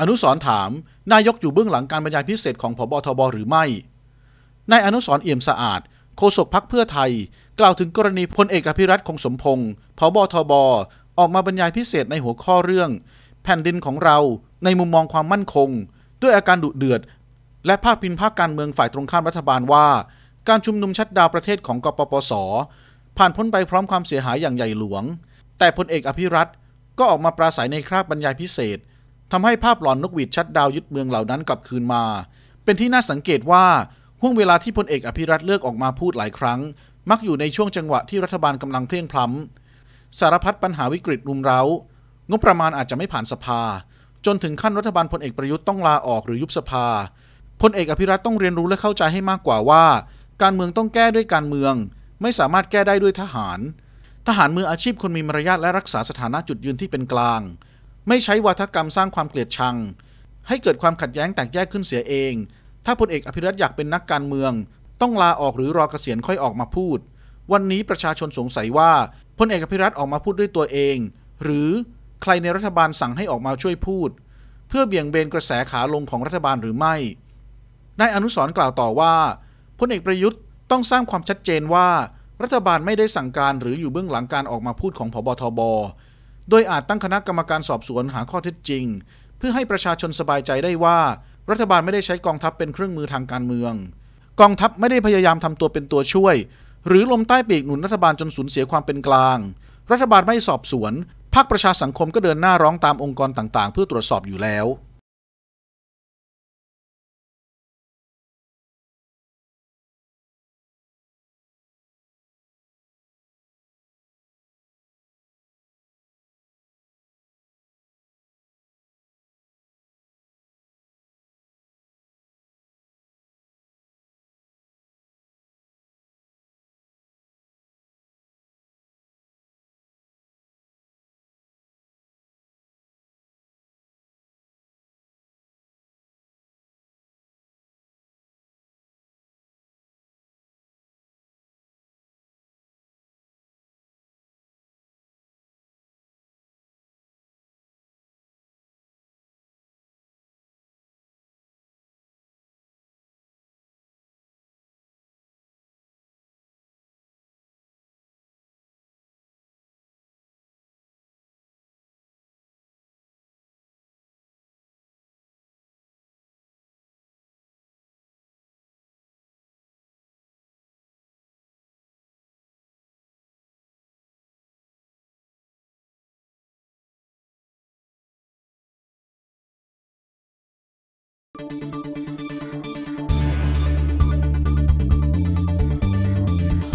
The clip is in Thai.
อนุสรถาม นายกอยู่เบื้องหลังการบรรยายพิเศษของพบทบหรือไม่ นายอนุสรเอี่ยมสะอาดโฆษกพักเพื่อไทยกล่าวถึงกรณีพลเอกอภิรัตคงสมพงศ์พบทบออกมาบรรยายพิเศษในหัวข้อเรื่อง แผ่นดินของเราในมุมมองความมั่นคง ด้วยอาการดุเดือด และภาคพินภาคการเมืองฝ่ายตรงข้ามรัฐบาลว่า การชุมนุมชัดดาวประเทศของกปปส ผ่านพ้นไปพร้อมความเสียหายอย่างใหญ่หลวง แต่พลเอกอภิรัตก็ออกมาปราศัยในคราบบรรยายพิเศษทำให้ภาพหลอนนกหวีดชัดดาวยึดเมืองเหล่านั้นกลับคืนมา เป็นที่น่าสังเกตว่าห่วงเวลาที่พลเอกอภิรัตเลือกออกมาพูดหลายครั้ง มักอยู่ในช่วงจังหวะที่รัฐบาลกำลังเพ่งพล้ำสารพัดปัญหาวิกฤตรุมเร้างบประมาณอาจจะไม่ผ่านสภา จนถึงขั้นรัฐบาลพลเอกประยุทธ์ต้องลาออกหรือยุบสภาพลเอกอภิรัตต้องเรียนรู้และเข้าใจให้มากกว่าว่า การเมืองต้องแก้ด้วยการเมือง ไม่สามารถแก้ได้ด้วยทหาร ทหารมืออาชีพคนมีมารยาทและรักษาสถานะจุดยืนที่เป็นกลางไม่ใช้วาทกรรมสร้างความเกลียดชัง ให้เกิดความขัดแย้งแตกแยกขึ้นเสียเอง ถ้าพลเอกอภิรัตอยากเป็นนักการเมือง ต้องลาออกหรือรอเกษียณค่อยออกมาพูด วันนี้ประชาชนสงสัยว่าพลเอกอภิรัตออกมาพูดด้วยตัวเอง หรือใครในรัฐบาลสั่งให้ออกมาช่วยพูด เพื่อเบี่ยงเบนกระแสขาลงของรัฐบาลหรือไม่ นายอนุสรกล่าวต่อว่าพลเอกประยุทธ์ต้องสร้างความชัดเจนว่า รัฐบาลไม่ได้สั่งการหรืออยู่เบื้องหลังการออกมาพูดของผบทบโดยอาจตั้งคณะกรรมการสอบสวนหาข้อเท็จจริง เพื่อให้ประชาชนสบายใจได้ว่า รัฐบาลไม่ได้ใช้กองทัพเป็นเครื่องมือทางการเมือง กองทัพไม่ได้พยายามทำตัวเป็นตัวช่วย หรือลมใต้ปีกหนุนรัฐบาลจนสูญเสียความเป็นกลาง รัฐบาลไม่สอบสวนภาคประชาสังคมก็เดินหน้าร้องตามองค์กรต่างๆ เพื่อตรวจสอบอยู่แล้ว